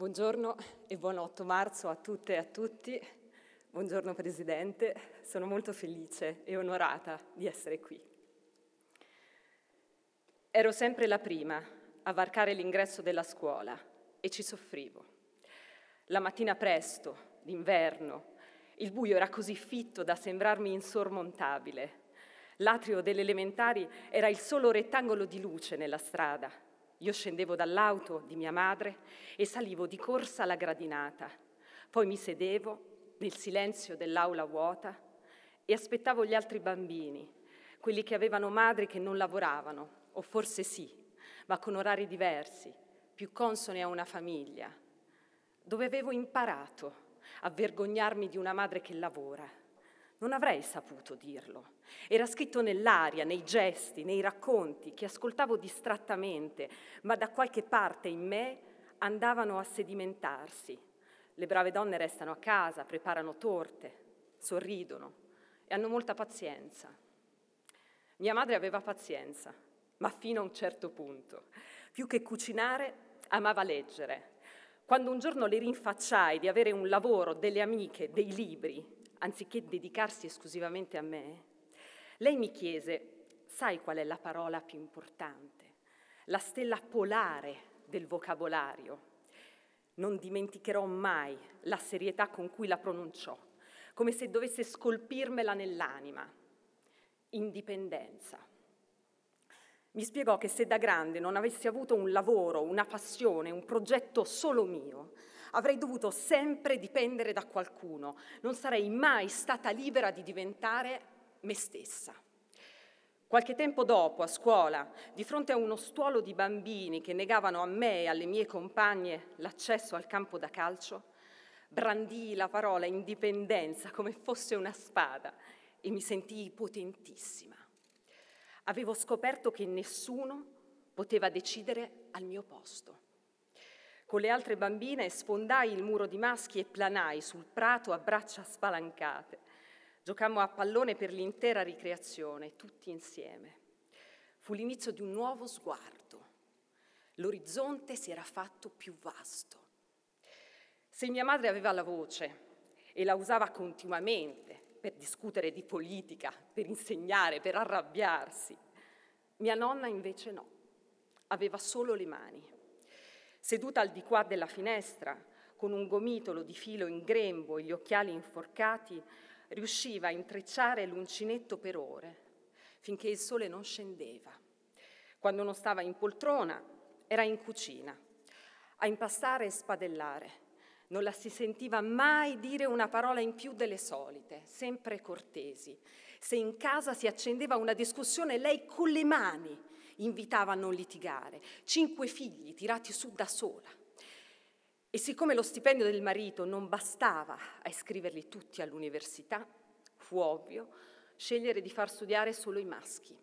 Buongiorno e buon 8 marzo a tutte e a tutti. Buongiorno Presidente, sono molto felice e onorata di essere qui. Ero sempre la prima a varcare l'ingresso della scuola e ci soffrivo. La mattina presto, d'inverno, il buio era così fitto da sembrarmi insormontabile. L'atrio delle elementari era il solo rettangolo di luce nella strada io scendevo dall'auto di mia madre e salivo di corsa alla gradinata. Poi mi sedevo nel silenzio dell'aula vuota e aspettavo gli altri bambini, quelli che avevano madri che non lavoravano, o forse sì, ma con orari diversi, più consone a una famiglia, dove avevo imparato a vergognarmi di una madre che lavora. Non avrei saputo dirlo. Era scritto nell'aria, nei gesti, nei racconti che ascoltavo distrattamente, ma da qualche parte in me andavano a sedimentarsi. Le brave donne restano a casa, preparano torte, sorridono e hanno molta pazienza. Mia madre aveva pazienza, ma fino a un certo punto. Più che cucinare, amava leggere. Quando un giorno le rinfacciai di avere un lavoro, delle amiche, dei libri, anziché dedicarsi esclusivamente a me, lei mi chiese, sai qual è la parola più importante, la stella polare del vocabolario? Non dimenticherò mai la serietà con cui la pronunciò, come se dovesse scolpirmela nell'anima. Indipendenza. Mi spiegò che se da grande non avessi avuto un lavoro, una passione, un progetto solo mio, avrei dovuto sempre dipendere da qualcuno, non sarei mai stata libera di diventare me stessa. Qualche tempo dopo, a scuola, di fronte a uno stuolo di bambini che negavano a me e alle mie compagne l'accesso al campo da calcio, brandii la parola indipendenza come fosse una spada e mi sentii potentissima. Avevo scoperto che nessuno poteva decidere al mio posto. Con le altre bambine sfondai il muro di maschi e planai sul prato a braccia spalancate. Giocammo a pallone per l'intera ricreazione, tutti insieme. Fu l'inizio di un nuovo sguardo. L'orizzonte si era fatto più vasto. Se mia madre aveva la voce e la usava continuamente per discutere di politica, per insegnare, per arrabbiarsi, mia nonna invece no, aveva solo le mani. Seduta al di qua della finestra, con un gomitolo di filo in grembo e gli occhiali inforcati, riusciva a intrecciare l'uncinetto per ore, finché il sole non scendeva. Quando non stava in poltrona, era in cucina, a impastare e spadellare. Non la si sentiva mai dire una parola in più delle solite, sempre cortesi. Se in casa si accendeva una discussione, lei con le mani invitava a non litigare, cinque figli tirati su da sola. E siccome lo stipendio del marito non bastava a iscriverli tutti all'università, fu ovvio scegliere di far studiare solo i maschi.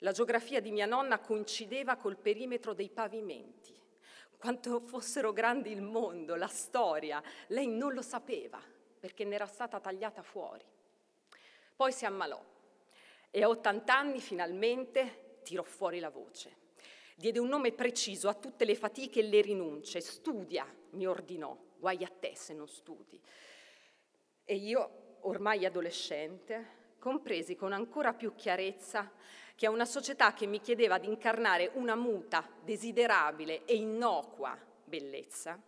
La geografia di mia nonna coincideva col perimetro dei pavimenti. Quanto fossero grandi il mondo, la storia, lei non lo sapeva perché ne era stata tagliata fuori. Poi si ammalò e a 80 anni finalmente tirò fuori la voce. Diede un nome preciso a tutte le fatiche e le rinunce. Studia, mi ordinò, guai a te se non studi. E io, ormai adolescente, compresi con ancora più chiarezza che a una società che mi chiedeva di incarnare una muta, desiderabile e innocua bellezza,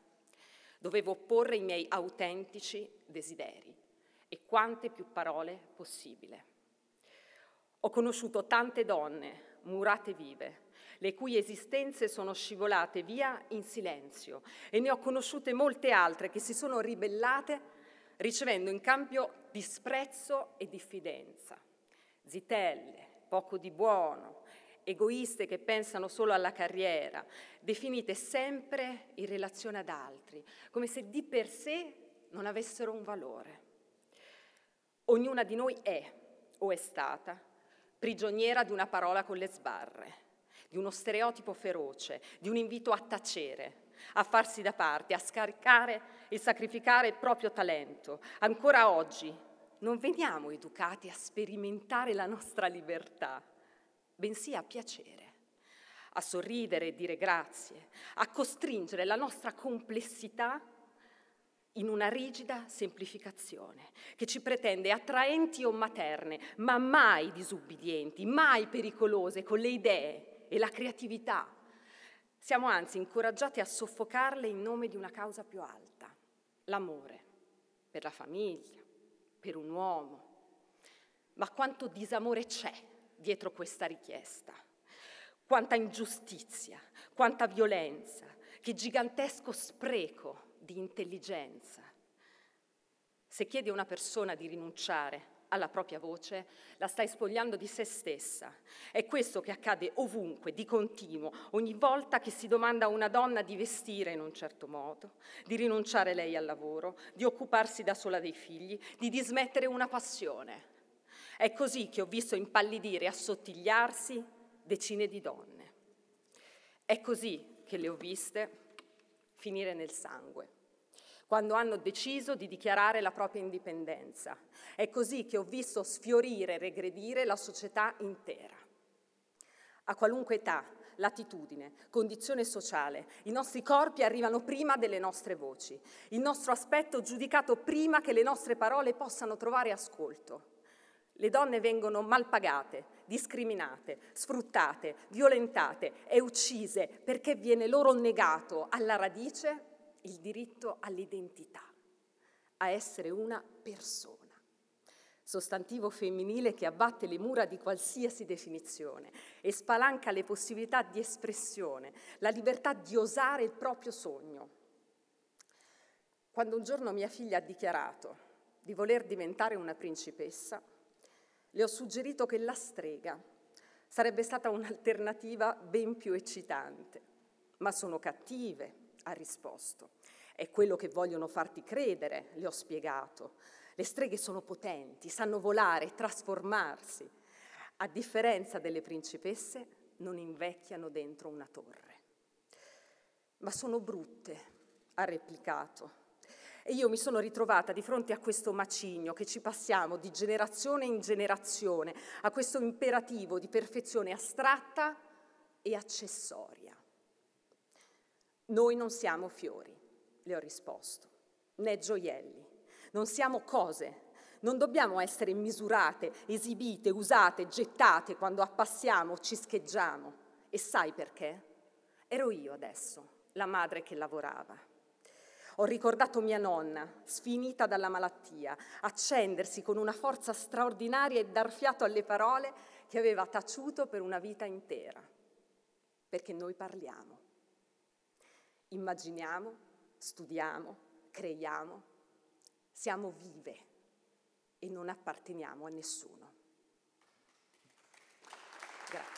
dovevo opporre i miei autentici desideri e quante più parole possibile. Ho conosciuto tante donne murate vive, le cui esistenze sono scivolate via in silenzio e ne ho conosciute molte altre che si sono ribellate ricevendo in cambio disprezzo e diffidenza. Zitelle, poco di buono, egoiste che pensano solo alla carriera, definite sempre in relazione ad altri, come se di per sé non avessero un valore. Ognuna di noi è o è stata prigioniera di una parola con le sbarre, di uno stereotipo feroce, di un invito a tacere, a farsi da parte, a scaricare e sacrificare il proprio talento. Ancora oggi non veniamo educati a sperimentare la nostra libertà, bensì a piacere a sorridere e dire grazie, a costringere la nostra complessità in una rigida semplificazione che ci pretende attraenti o materne, ma mai disubbidienti, mai pericolose con le idee e la creatività. Siamo anzi incoraggiati a soffocarle in nome di una causa più alta, l'amore per la famiglia, per un uomo. Ma quanto disamore c'è dietro questa richiesta? Quanta ingiustizia, quanta violenza, che gigantesco spreco di intelligenza. Se chiedi a una persona di rinunciare alla propria voce, la stai spogliando di se stessa. È questo che accade ovunque, di continuo, ogni volta che si domanda a una donna di vestire in un certo modo, di rinunciare lei al lavoro, di occuparsi da sola dei figli, di dismettere una passione. È così che ho visto impallidire e assottigliarsi decine di donne. È così che le ho viste finire nel sangue quando hanno deciso di dichiarare la propria indipendenza. È così che ho visto sfiorire e regredire la società intera. A qualunque età, latitudine, condizione sociale, i nostri corpi arrivano prima delle nostre voci, il nostro aspetto giudicato prima che le nostre parole possano trovare ascolto. Le donne vengono mal pagate, discriminate, sfruttate, violentate e uccise perché viene loro negato alla radice il diritto all'identità, a essere una persona sostantivo femminile che abbatte le mura di qualsiasi definizione e spalanca le possibilità di espressione, la libertà di osare il proprio sogno. Quando un giorno mia figlia ha dichiarato di voler diventare una principessa, le ho suggerito che la strega sarebbe stata un'alternativa ben più eccitante, ma sono cattive, ha risposto. È quello che vogliono farti credere, le ho spiegato. Le streghe sono potenti, sanno volare, trasformarsi. A differenza delle principesse, non invecchiano dentro una torre. Ma sono brutte, ha replicato. E io mi sono ritrovata di fronte a questo macigno che ci passiamo di generazione in generazione, a questo imperativo di perfezione astratta e accessoria. Noi non siamo fiori, le ho risposto, né gioielli, non siamo cose, non dobbiamo essere misurate, esibite, usate, gettate quando appassiamo, ci scheggiamo. E sai perché? Ero io adesso, la madre che lavorava. Ho ricordato mia nonna, sfinita dalla malattia, accendersi con una forza straordinaria e dar fiato alle parole che aveva taciuto per una vita intera. Perché noi parliamo. Immaginiamo, studiamo, creiamo, siamo vive e non apparteniamo a nessuno. Grazie.